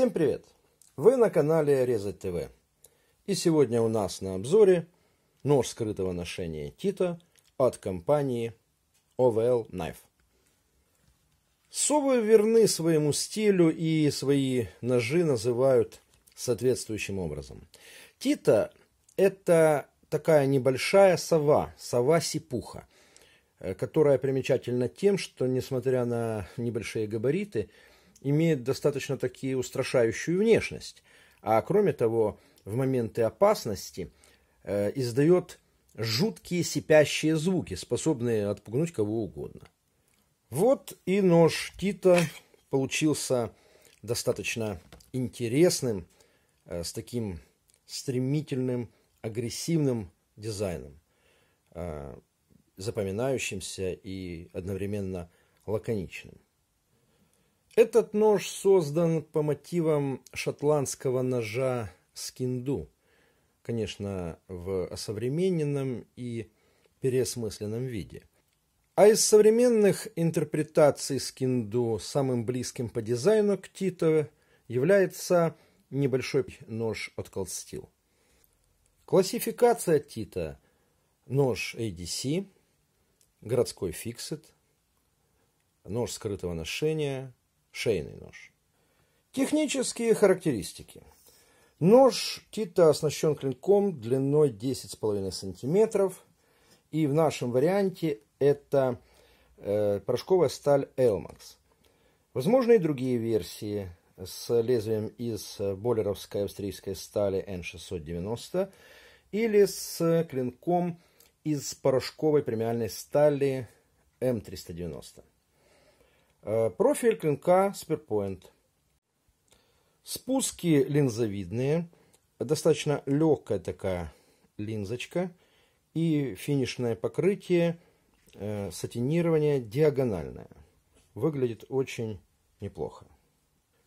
Всем привет! Вы на канале Резать ТВ. И сегодня у нас на обзоре нож скрытого ношения Тита от компании OVL Knife. Совы верны своему стилю и свои ножи называют соответствующим образом. Тита – это такая небольшая сова, сова-сипуха, э, которая примечательна тем, что, несмотря на небольшие габариты – имеет достаточно такие устрашающую внешность, а кроме того, в моменты опасности э, издает жуткие сипящие звуки, способные отпугнуть кого угодно. Вот и нож Тита получился достаточно интересным, э, с таким стремительным, агрессивным дизайном, э, запоминающимся и одновременно лаконичным. Этот нож создан по мотивам шотландского ножа скинду, конечно, в осовремененном и переосмысленном виде. А из современных интерпретаций скинду самым близким по дизайну к Тито является небольшой нож от Колстил. Классификация Тита – нож ADC, городской фиксит, нож скрытого ношения – шейный нож. Технические характеристики. Нож Тита оснащен клинком длиной 10,5 см. И в нашем варианте это э, порошковая сталь Элмакс. Возможны и другие версии с лезвием из болеровской австрийской стали N690 или с клинком из порошковой премиальной стали М390. Э, профиль клинка Spearpoint. Спуски линзовидные. Достаточно легкая такая линзочка. И финишное покрытие, э, сатинирование диагональное. Выглядит очень неплохо.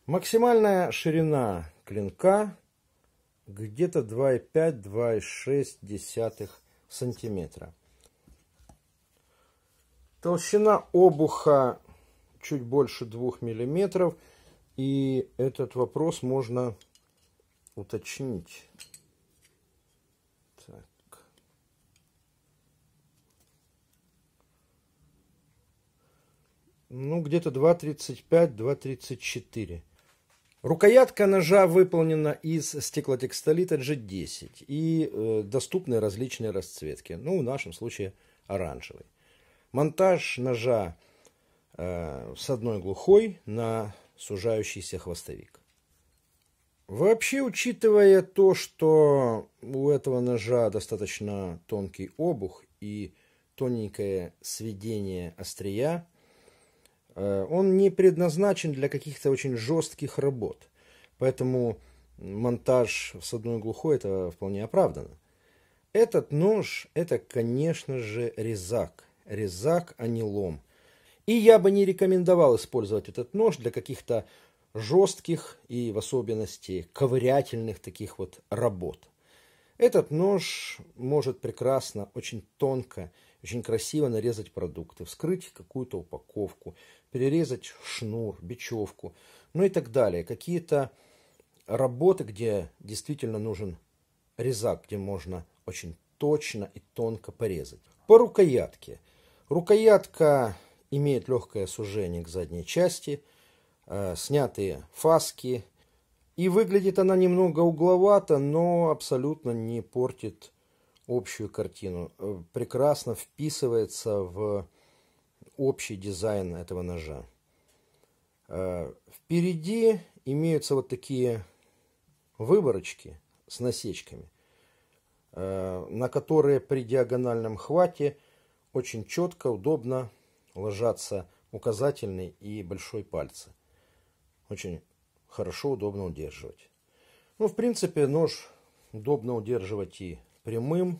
Максимальная ширина клинка где-то 2,5-2,6 сантиметра. Толщина обуха чуть больше 2 миллиметров. И этот вопрос можно уточнить. Ну, где-то 2,35, 2,34. Рукоятка ножа выполнена из стеклотекстолита G10 и э, доступны различные расцветки. Ну, в нашем случае оранжевый. Монтаж ножа Э, с одной глухой на сужающийся хвостовик. Вообще, учитывая то, что у этого ножа достаточно тонкий обух и тоненькое сведение острия, э, он не предназначен для каких-то очень жестких работ. Поэтому монтаж с одной глухой это вполне оправдано. Этот нож, это, конечно же, резак. Резак, а не лом – и я бы не рекомендовал использовать этот нож для каких-то жестких и в особенности ковырятельных таких вот работ. Этот нож может прекрасно, очень тонко, очень красиво нарезать продукты, вскрыть какую-то упаковку, перерезать шнур, бечевку, ну и так далее. Какие-то работы, где действительно нужен резак, где можно очень точно и тонко порезать. По рукоятке. Рукоятка имеет легкое сужение к задней части, э, снятые фаски. И выглядит она немного угловато, но абсолютно не портит общую картину. Э, прекрасно вписывается в общий дизайн этого ножа. Э, впереди имеются вот такие выборочки с насечками, на которые при диагональном хвате очень четко, удобно ложатся указательный и большой пальцы. Очень хорошо, удобно удерживать. Ну, в принципе, нож удобно удерживать и прямым,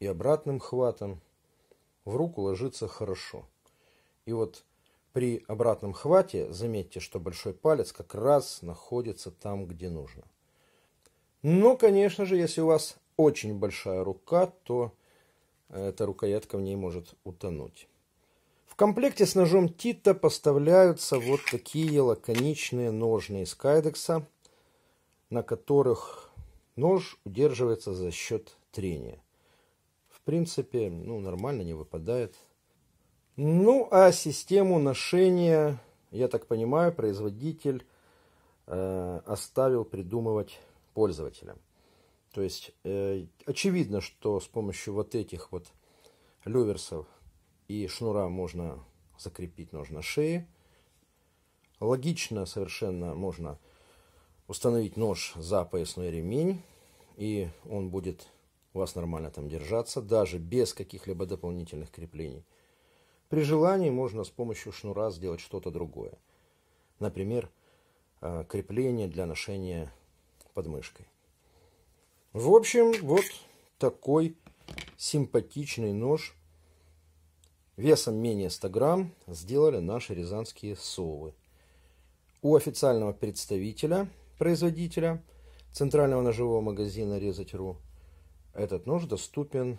и обратным хватом. В руку ложится хорошо. И вот при обратном хвате, заметьте, что большой палец как раз находится там, где нужно. Но, конечно же, если у вас очень большая рука, то эта рукоятка в ней может утонуть. В комплекте с ножом Тита поставляются вот такие лаконичные ножные из кайдекса, на которых нож удерживается за счет трения. В принципе, ну, нормально, не выпадает. Ну, а систему ношения, я так понимаю, производитель э, оставил придумывать пользователям. То есть э, очевидно, что с помощью вот этих вот люверсов и шнура можно закрепить нож на шее. Логично совершенно можно установить нож за поясной ремень, и он будет у вас нормально там держаться, даже без каких-либо дополнительных креплений. При желании можно с помощью шнура сделать что-то другое. Например, э, крепление для ношения подмышкой. В общем, вот такой симпатичный нож весом менее 100 грамм сделали наши рязанские совы. У официального представителя, производителя центрального ножевого магазина «Резать.ру» этот нож доступен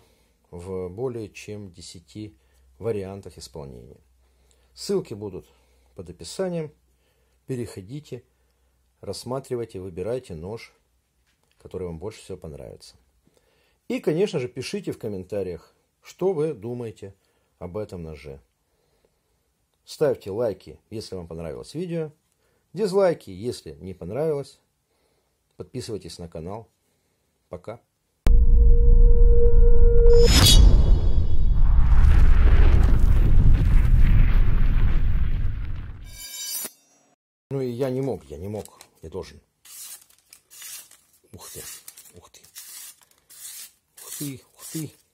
в более чем 10 вариантах исполнения. Ссылки будут под описанием. Переходите, рассматривайте, выбирайте нож – который вам больше всего понравится. И, конечно же, пишите в комментариях, что вы думаете об этом ноже. Ставьте лайки, если вам понравилось видео. Дизлайки, если не понравилось. Подписывайтесь на канал. Пока. Ну и я не мог, я не мог, я должен. Ух ты, ух ты. Ух ты, ух ты.